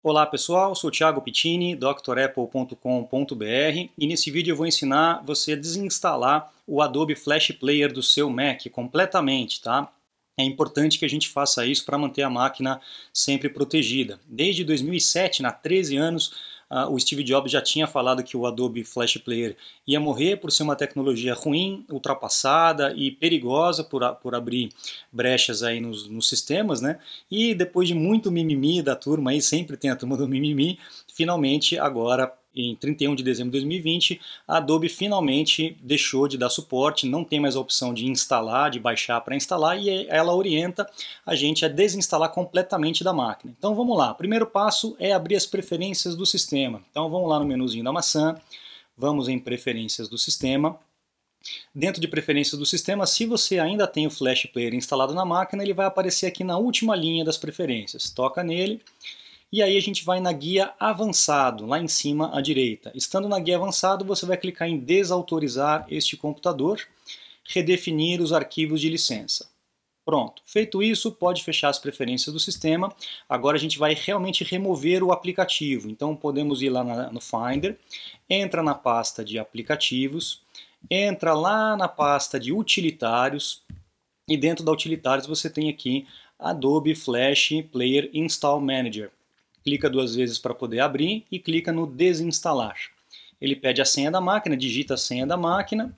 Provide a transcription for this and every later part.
Olá pessoal, sou Thiago Pittini, drapple.com.br e nesse vídeo eu vou ensinar você a desinstalar o Adobe Flash Player do seu Mac completamente, tá? É importante que a gente faça isso para manter a máquina sempre protegida. Desde 2007, há 13 anos, Uh, o Steve Jobs já tinha falado que o Adobe Flash Player ia morrer por ser uma tecnologia ruim, ultrapassada e perigosa por, a, por abrir brechas aí nos, nos, sistemas, né? E depois de muito mimimi da turma aí, sempre tem a turma do mimimi, finalmente agora em 31 de dezembro de 2020, a Adobe finalmente deixou de dar suporte, não tem mais a opção de instalar, de baixar para instalar, e ela orienta a gente a desinstalar completamente da máquina. Então vamos lá, primeiro passo é abrir as preferências do sistema. Então vamos lá no menuzinho da maçã, vamos em preferências do sistema, Dentro de preferências do sistema, se você ainda tem o Flash Player instalado na máquina, ele vai aparecer aqui na última linha das preferências. Toca nele e aí a gente vai na guia avançado, lá em cima à direita. Estando na guia avançado, você vai clicar em desautorizar este computador, redefinir os arquivos de licença. Pronto. Feito isso, pode fechar as preferências do sistema. Agora a gente vai realmente remover o aplicativo. Então podemos ir lá no Finder, entra na pasta de aplicativos, entra lá na pasta de utilitários e dentro da utilitários você tem aqui Adobe Flash Player Install Manager clica duas vezes para poder abrir e clica no desinstalar. Ele pede a senha da máquina, digita a senha da máquina,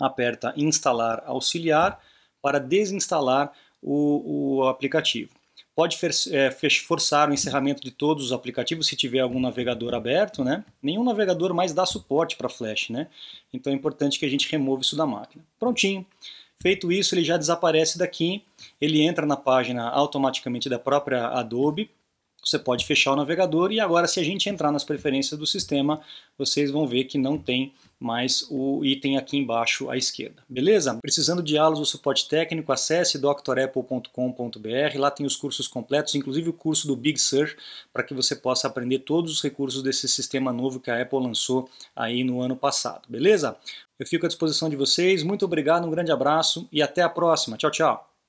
aperta instalar auxiliar para desinstalar o, o aplicativo. Pode é, forçar o encerramento de todos os aplicativos se tiver algum navegador aberto, né? Nenhum navegador mais dá suporte para Flash, né? Então é importante que a gente remova isso da máquina. Prontinho. Feito isso, ele já desaparece daqui, ele entra na página automaticamente da própria Adobe você pode fechar o navegador e agora se a gente entrar nas preferências do sistema, vocês vão ver que não tem mais o item aqui embaixo à esquerda. Beleza? Precisando de aulas ou suporte técnico, acesse drapple.com.br. Lá tem os cursos completos, inclusive o curso do Big Sur, para que você possa aprender todos os recursos desse sistema novo que a Apple lançou aí no ano passado. Beleza? Eu fico à disposição de vocês. Muito obrigado, um grande abraço e até a próxima. Tchau, tchau.